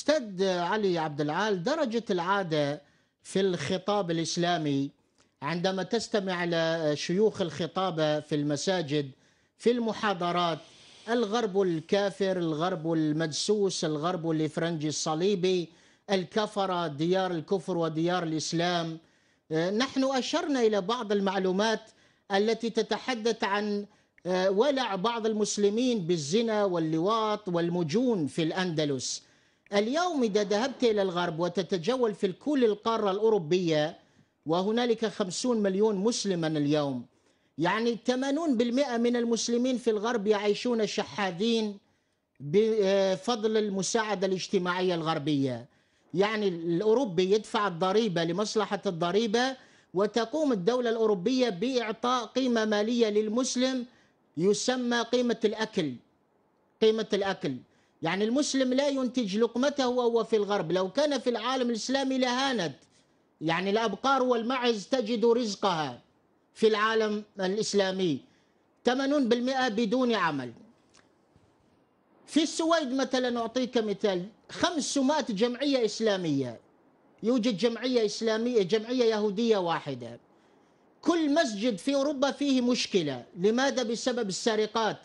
استد علي عبد العال درجة العادة في الخطاب الإسلامي عندما تستمع إلى شيوخ الخطابة في المساجد في المحاضرات الغرب الكافر الغرب المدسوس الغرب الإفرنجي الصليبي الكفرة ديار الكفر وديار الإسلام آه، نحن أشرنا إلى بعض المعلومات التي تتحدث عن آه، ولع بعض المسلمين بالزنا واللواط والمجون في الأندلس اليوم إذا ذهبت إلى الغرب وتتجول في كل القارة الأوروبية وهنالك خمسون مليون مسلما اليوم يعني 80% من المسلمين في الغرب يعيشون شحاذين بفضل المساعدة الاجتماعية الغربية يعني الأوروبي يدفع الضريبة لمصلحة الضريبة وتقوم الدولة الأوروبية بإعطاء قيمة مالية للمسلم يسمى قيمة الأكل قيمة الأكل يعني المسلم لا ينتج لقمته وهو في الغرب لو كان في العالم الإسلامي لهانت يعني الأبقار والمعز تجد رزقها في العالم الإسلامي 80% بدون عمل في السويد مثلا أعطيك مثال خمس سمات جمعية إسلامية يوجد جمعية إسلامية جمعية يهودية واحدة كل مسجد في أوروبا فيه مشكلة لماذا بسبب السرقات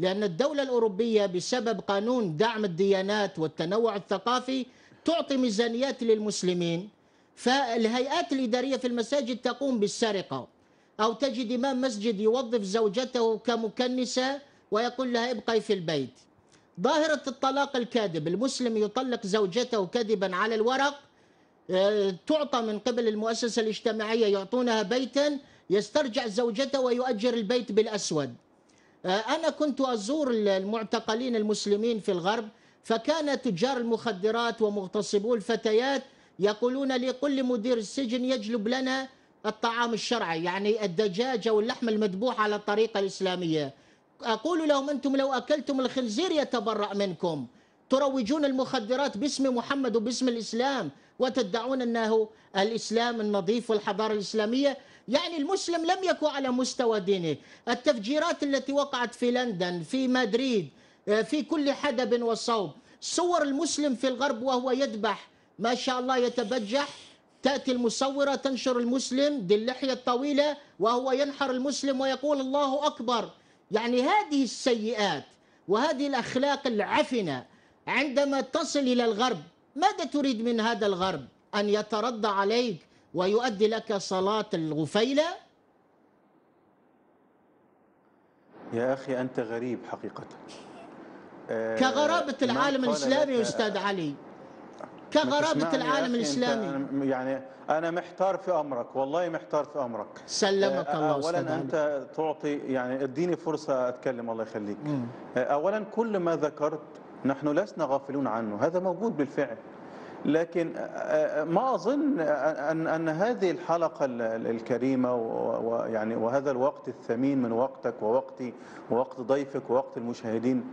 لأن الدولة الأوروبية بسبب قانون دعم الديانات والتنوع الثقافي تعطي ميزانيات للمسلمين فالهيئات الإدارية في المساجد تقوم بالسرقة أو تجد إمام مسجد يوظف زوجته كمكنسة ويقول لها ابقي في البيت ظاهرة الطلاق الكاذب المسلم يطلق زوجته كذبا على الورق آه، تعطى من قبل المؤسسة الاجتماعية يعطونها بيتا يسترجع زوجته ويؤجر البيت بالأسود آه، أنا كنت أزور المعتقلين المسلمين في الغرب فكان تجار المخدرات ومغتصبو الفتيات يقولون لي قل لمدير السجن يجلب لنا الطعام الشرعي يعني الدجاج أو اللحم المذبوح على الطريقة الإسلامية أقول لهم أنتم لو أكلتم الخنزير يتبرأ منكم تروجون المخدرات باسم محمد وباسم الإسلام وتدعون أنه الإسلام النظيف والحضارة الإسلامية يعني المسلم لم يكن على مستوى دينه التفجيرات التي وقعت في لندن في مدريد آه، في كل حدب وصوب صور المسلم في الغرب وهو يذبح ما شاء الله يتبجح تأتي المصورة تنشر المسلم ذي اللحية الطويلة وهو ينحر المسلم ويقول الله أكبر يعني هذه السيئات وهذه الأخلاق العفنة عندما تصل إلى الغرب ماذا تريد من هذا الغرب أن يترضى عليك ويؤدي لك صلاة الغفيلة يا أخي أنت غريب حقيقة آه، كغرابة العالم الإسلامي آه، يا أستاذ علي كغرابة العالم الإسلامي يعني أنا محتار في أمرك والله محتار في أمرك سلمك آه، الله أولا أنت تعطي يعني اديني فرصة أتكلم الله يخليك أولا كل ما ذكرت نحن لسنا غافلون عنه هذا موجود بالفعل لكن آه، آه، ما أظن أن, أن هذه الحلقة الكريمة ويعني وهذا الوقت الثمين من وقتك ووقتي ووقت ضيفك ووقت المشاهدين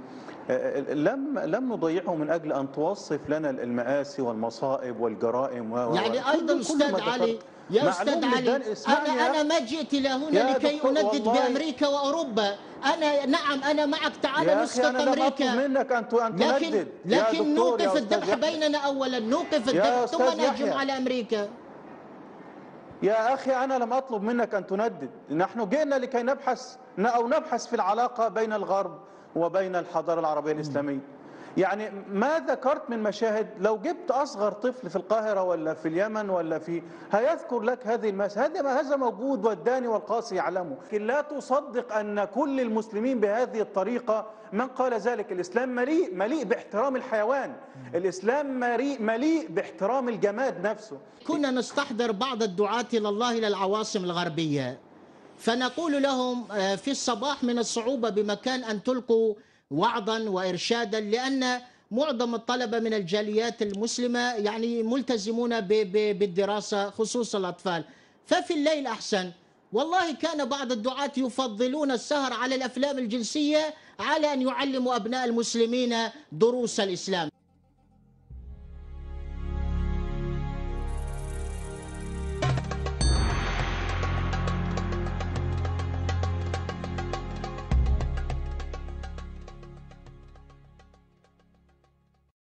آه، لم لم نضيعه من أجل أن توصف لنا المآسي والمصائب والجرائم يعني أيضا أستاذ علي يا أستاذ علي أنا, أنا ما جئت إلى هنا لكي أندد بأمريكا وأوروبا أنا نعم أنا معك تعال نسقط أمريكا منك أن تندد لكن, لكن نوقف الذبح بيننا أولا نوقف الذبح ثم نهجم على أمريكا يا أخي أنا لم أطلب منك أن تندد نحن جئنا لكي نبحث أو نبحث في العلاقة بين الغرب وبين الحضارة العربية الإسلامية يعني ما ذكرت من مشاهد لو جبت أصغر طفل في القاهرة ولا في اليمن ولا في هيذكر لك هذه المشاهد هذا ما هذا موجود والداني والقاسي يعلمه لكن لا تصدق أن كل المسلمين بهذه الطريقة من قال ذلك الإسلام مليء مليء باحترام الحيوان الإسلام مليء, مليء باحترام الجماد نفسه كنا نستحضر بعض الدعاة إلى الله إلى العواصم الغربية فنقول لهم آه، في الصباح من الصعوبة بمكان أن تلقوا وعظا وارشادا لان معظم الطلبه من الجاليات المسلمه يعني ملتزمون بالدراسه خصوصا الاطفال ففي الليل احسن والله كان بعض الدعاة يفضلون السهر على الافلام الجنسيه على ان يعلموا ابناء المسلمين دروس الاسلام